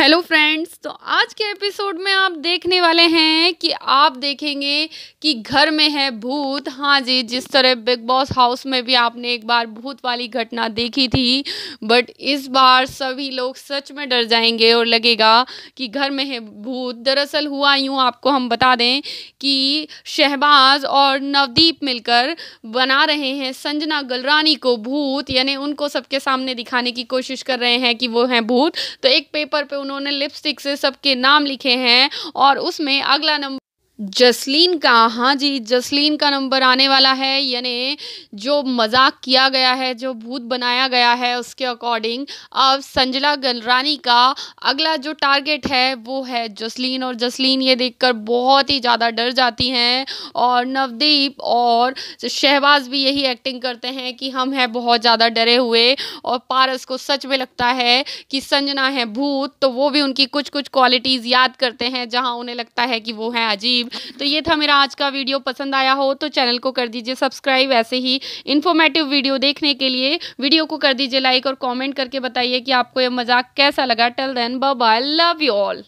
hello friends तो आज के एपिसोड में आप देखने वाले हैं कि आप देखेंगे कि घर में है भूत हाँ जी जिस तरह बिग बॉस हाउस में भी आपने एक बार भूत वाली घटना देखी थी बट इस बार सभी लोग सच में डर जाएंगे और लगेगा कि घर में है भूत दरअसल हुआ यूँ आपको हम बता दें कि शहबाज और नवदीप मिलकर बना रहे हैं संजना गलरानी को भूत यानी उनको सबके सामने दिखाने की कोशिश कर रहे हैं कि वो हैं भूत तो एक पेपर पे उन्होंने लिपस्टिक से सबके नाम लिखे हैं और उसमें अगला नंबर जसलीन का हाँ जी जसलीन का नंबर आने वाला है यानी जो मजाक किया गया है जो भूत बनाया गया है उसके अकॉर्डिंग अब संजला गलरानी का अगला जो टारगेट है वो है जसलीन और जसलीन ये देखकर बहुत ही ज़्यादा डर जाती हैं और नवदीप और शहबाज भी यही एक्टिंग करते हैं कि हम हैं बहुत ज़्यादा डरे हुए और पारस को सच में लगता है कि संजना है भूत तो वो भी उनकी कुछ कुछ क्वालिटीज़ याद करते हैं जहाँ उन्हें लगता है कि वो हैं अजीब तो ये था मेरा आज का वीडियो पसंद आया हो तो चैनल को कर दीजिए सब्सक्राइब ऐसे ही इन्फॉर्मेटिव वीडियो देखने के लिए वीडियो को कर दीजिए लाइक और कॉमेंट करके बताइए कि आपको यह मजाक कैसा लगा till then bye love you all